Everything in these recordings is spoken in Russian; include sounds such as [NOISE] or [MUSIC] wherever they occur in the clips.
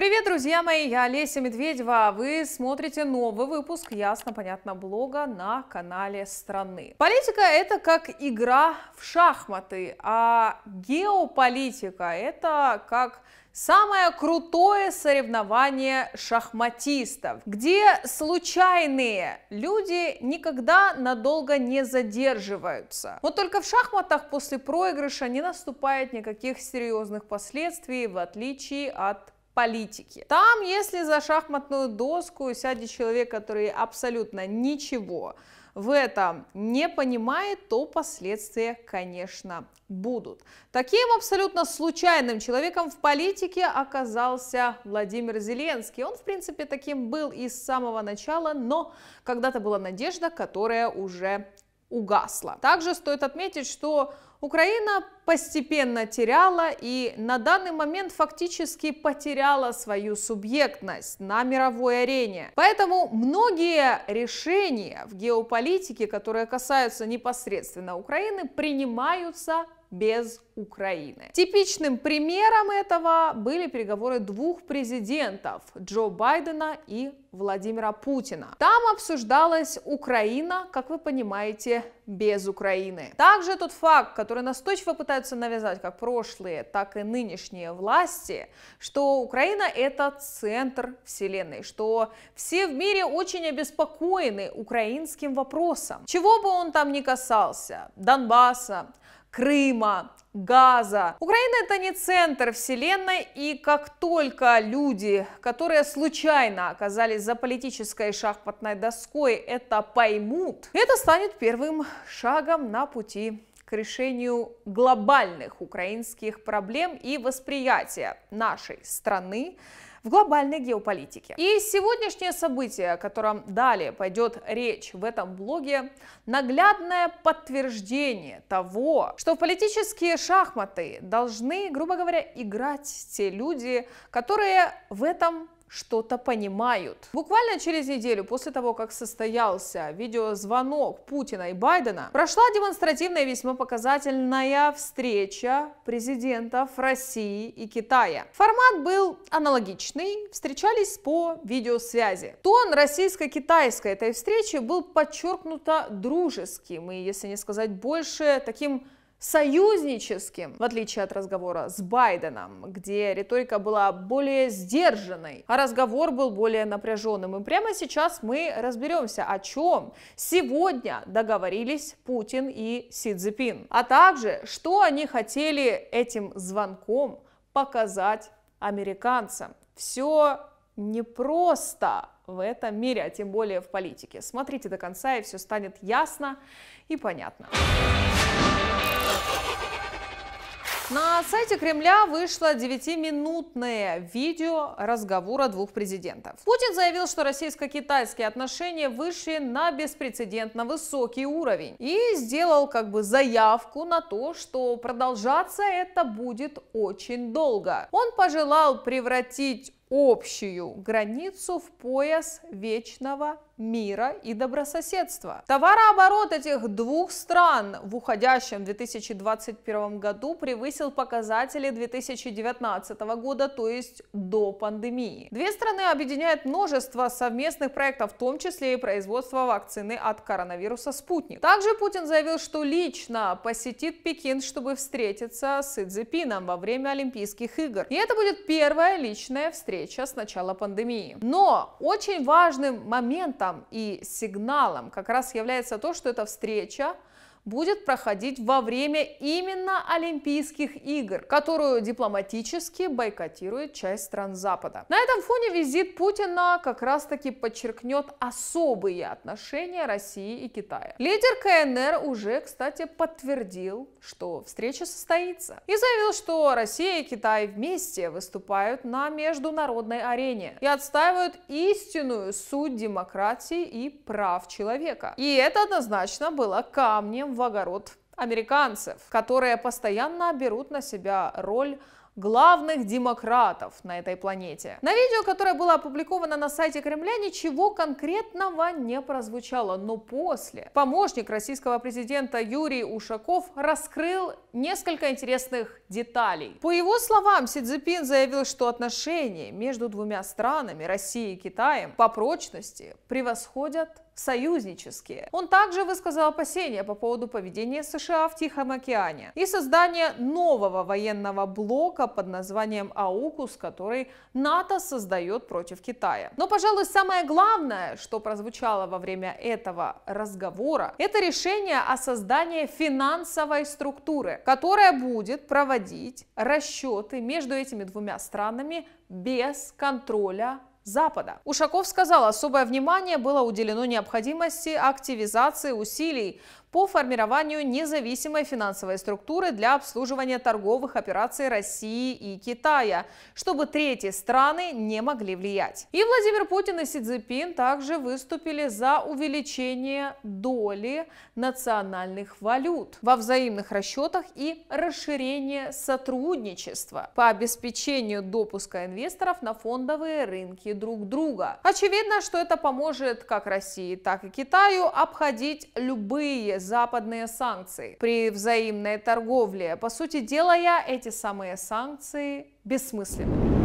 Привет, друзья мои, я Олеся Медведева. А вы смотрите новый выпуск «Ясно-понятно блога» на канале страны. Политика – это как игра в шахматы, а геополитика – это как Самое крутое соревнование шахматистов, где случайные люди никогда надолго не задерживаются. Вот только в шахматах после проигрыша не наступает никаких серьезных последствий, в отличие от политики. Там, если за шахматную доску сядет человек, который абсолютно ничего в этом не понимает, то последствия, конечно, будут. Таким абсолютно случайным человеком в политике оказался Владимир Зеленский. Он, в принципе, таким был и с самого начала, но когда-то была надежда, которая уже угасла. Также стоит отметить, что Украина постепенно теряла и на данный момент фактически потеряла свою субъектность на мировой арене. Поэтому многие решения в геополитике, которые касаются непосредственно Украины, принимаются без Украины. Типичным примером этого были переговоры двух президентов Джо Байдена и Владимира Путина. Там обсуждалась Украина, как вы понимаете, без Украины. Также тот факт, который настойчиво пытаются навязать как прошлые, так и нынешние власти, что Украина это центр вселенной, что все в мире очень обеспокоены украинским вопросом. Чего бы он там ни касался, Донбасса, Крыма, Газа. Украина это не центр вселенной, и как только люди, которые случайно оказались за политической шахматной доской, это поймут, это станет первым шагом на пути к решению глобальных украинских проблем и восприятия нашей страны в глобальной геополитике. И сегодняшнее событие, о котором далее пойдет речь в этом блоге, наглядное подтверждение того, что в политические шахматы должны, грубо говоря, играть те люди, которые в этом что-то понимают. Буквально через неделю после того, как состоялся видеозвонок Путина и Байдена, прошла демонстративная весьма показательная встреча президентов России и Китая. Формат был аналогичный, встречались по видеосвязи. Тон российско-китайской этой встречи был подчеркнуто дружеским и, если не сказать больше, таким союзническим, в отличие от разговора с Байденом, где риторика была более сдержанной, а разговор был более напряженным. И прямо сейчас мы разберемся, о чем сегодня договорились Путин и Си Цзипин, а также, что они хотели этим звонком показать американцам. Все непросто в этом мире, а тем более в политике. Смотрите до конца, и все станет ясно и понятно. На сайте Кремля вышло 9-минутное видео разговора двух президентов. Путин заявил, что российско-китайские отношения вышли на беспрецедентно высокий уровень и сделал как бы заявку на то, что продолжаться это будет очень долго. Он пожелал превратить общую границу в пояс вечного мира и добрососедства. Товарооборот этих двух стран в уходящем 2021 году превысил показатели 2019 года, то есть до пандемии. Две страны объединяют множество совместных проектов, в том числе и производство вакцины от коронавируса «Спутник». Также Путин заявил, что лично посетит Пекин, чтобы встретиться с Идзепином во время Олимпийских игр. И это будет первая личная встреча встреча с начала пандемии. Но очень важным моментом и сигналом как раз является то, что эта встреча будет проходить во время именно Олимпийских игр, которую дипломатически бойкотирует часть стран Запада. На этом фоне визит Путина как раз-таки подчеркнет особые отношения России и Китая. Лидер КНР уже, кстати, подтвердил, что встреча состоится и заявил, что Россия и Китай вместе выступают на международной арене и отстаивают истинную суть демократии и прав человека. И это однозначно было камнем в в огород американцев, которые постоянно берут на себя роль главных демократов на этой планете. На видео, которое было опубликовано на сайте Кремля, ничего конкретного не прозвучало, но после помощник российского президента Юрий Ушаков раскрыл несколько интересных деталей. По его словам, Си Цзипин заявил, что отношения между двумя странами, Россией и Китаем, по прочности превосходят союзнические. Он также высказал опасения по поводу поведения США в Тихом океане и создания нового военного блока под названием «Аукус», который НАТО создает против Китая. Но, пожалуй, самое главное, что прозвучало во время этого разговора, это решение о создании финансовой структуры, которая будет проводить расчеты между этими двумя странами без контроля Запада. Ушаков сказал, особое внимание было уделено необходимости активизации усилий по формированию независимой финансовой структуры для обслуживания торговых операций России и Китая, чтобы третьи страны не могли влиять. И Владимир Путин и Си Цзипин также выступили за увеличение доли национальных валют во взаимных расчетах и расширение сотрудничества по обеспечению допуска инвесторов на фондовые рынки друг друга. Очевидно, что это поможет как России, так и Китаю обходить любые западные санкции при взаимной торговле, по сути дела, я эти самые санкции бессмысленны.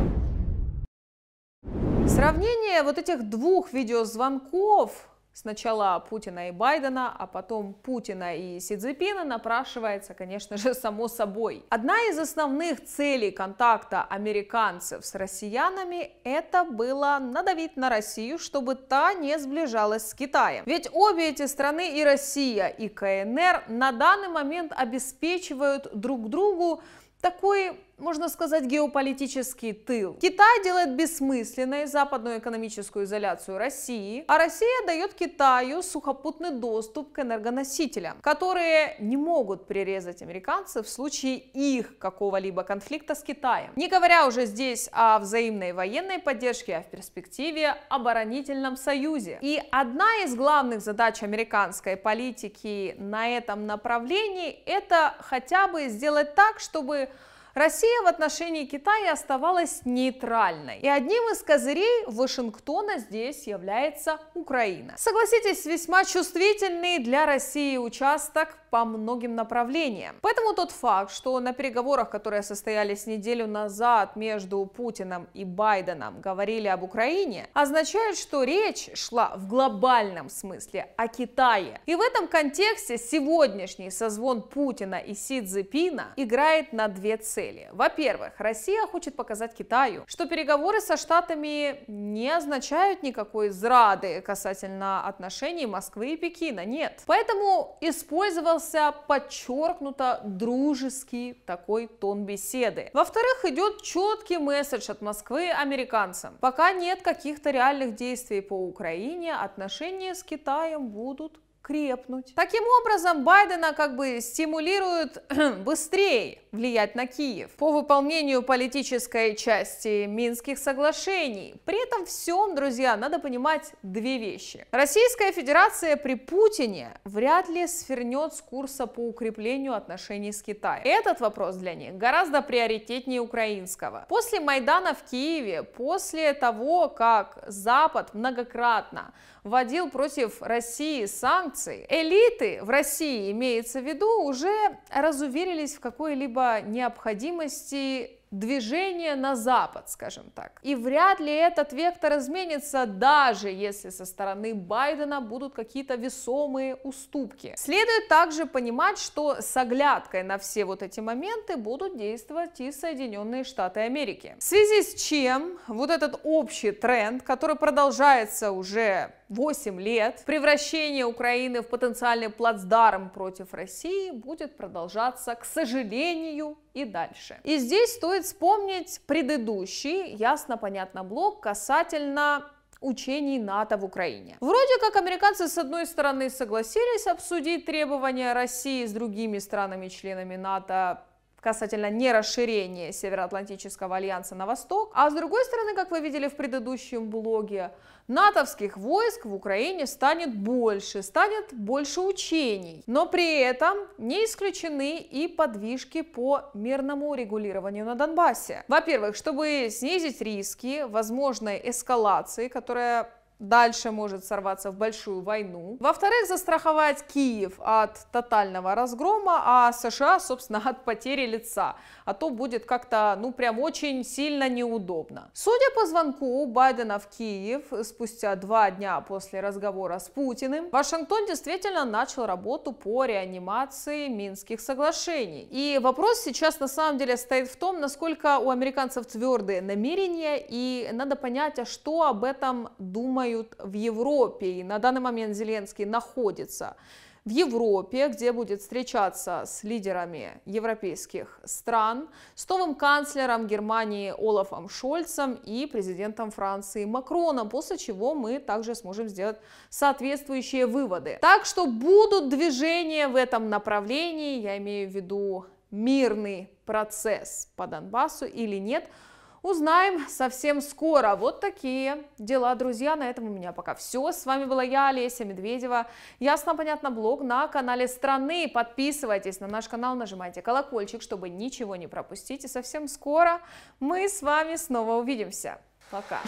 Сравнение вот этих двух видеозвонков сначала Путина и Байдена, а потом Путина и Си Цзепина напрашивается, конечно же, само собой. Одна из основных целей контакта американцев с россиянами это было надавить на Россию, чтобы та не сближалась с Китаем. Ведь обе эти страны, и Россия, и КНР, на данный момент обеспечивают друг другу такой можно сказать, геополитический тыл. Китай делает бессмысленной западную экономическую изоляцию России, а Россия дает Китаю сухопутный доступ к энергоносителям, которые не могут прирезать американцы в случае их какого-либо конфликта с Китаем. Не говоря уже здесь о взаимной военной поддержке, а в перспективе оборонительном союзе. И одна из главных задач американской политики на этом направлении – это хотя бы сделать так, чтобы Россия в отношении Китая оставалась нейтральной. И одним из козырей Вашингтона здесь является Украина. Согласитесь, весьма чувствительный для России участок по многим направлениям. Поэтому тот факт, что на переговорах, которые состоялись неделю назад между Путиным и Байденом, говорили об Украине, означает, что речь шла в глобальном смысле о Китае. И в этом контексте сегодняшний созвон Путина и Си Цзепина играет на две цели. Во-первых, Россия хочет показать Китаю, что переговоры со Штатами не означают никакой зрады касательно отношений Москвы и Пекина, нет. Поэтому использовал сохранился подчеркнуто дружеский такой тон беседы. Во-вторых, идет четкий месседж от Москвы американцам. Пока нет каких-то реальных действий по Украине, отношения с Китаем будут крепнуть. Таким образом, Байдена как бы стимулируют [CLEARS THROAT] быстрее влиять на Киев по выполнению политической части Минских соглашений. При этом всем, друзья, надо понимать две вещи. Российская Федерация при Путине вряд ли свернет с курса по укреплению отношений с Китаем. Этот вопрос для них гораздо приоритетнее украинского. После Майдана в Киеве, после того, как Запад многократно вводил против России санкции, нации. Элиты в России, имеется в виду, уже разуверились в какой-либо необходимости движения на запад, скажем так. И вряд ли этот вектор изменится, даже если со стороны Байдена будут какие-то весомые уступки. Следует также понимать, что с оглядкой на все вот эти моменты будут действовать и Соединенные Штаты Америки. В связи с чем вот этот общий тренд, который продолжается уже 8 лет превращение Украины в потенциальный плацдарм против России будет продолжаться, к сожалению, и дальше. И здесь стоит вспомнить предыдущий, ясно-понятно, блок касательно учений НАТО в Украине. Вроде как американцы с одной стороны согласились обсудить требования России с другими странами-членами НАТО касательно нерасширения Североатлантического альянса на восток, а с другой стороны, как вы видели в предыдущем блоге, натовских войск в Украине станет больше, станет больше учений, но при этом не исключены и подвижки по мирному регулированию на Донбассе. Во-первых, чтобы снизить риски возможной эскалации, которая дальше может сорваться в большую войну. Во-вторых, застраховать Киев от тотального разгрома, а США, собственно, от потери лица. А то будет как-то, ну, прям очень сильно неудобно. Судя по звонку Байдена в Киев спустя два дня после разговора с Путиным, Вашингтон действительно начал работу по реанимации Минских соглашений. И вопрос сейчас на самом деле стоит в том, насколько у американцев твердые намерения, и надо понять, а что об этом думают думают в Европе, и на данный момент Зеленский находится в Европе, где будет встречаться с лидерами европейских стран, с новым канцлером Германии Олафом Шольцем и президентом Франции Макроном, после чего мы также сможем сделать соответствующие выводы. Так что будут движения в этом направлении, я имею в виду мирный процесс по Донбассу или нет – Узнаем совсем скоро. Вот такие дела, друзья. На этом у меня пока все. С вами была я, Олеся Медведева. Ясно, понятно, блог на канале страны. Подписывайтесь на наш канал, нажимайте колокольчик, чтобы ничего не пропустить. И совсем скоро мы с вами снова увидимся. Пока.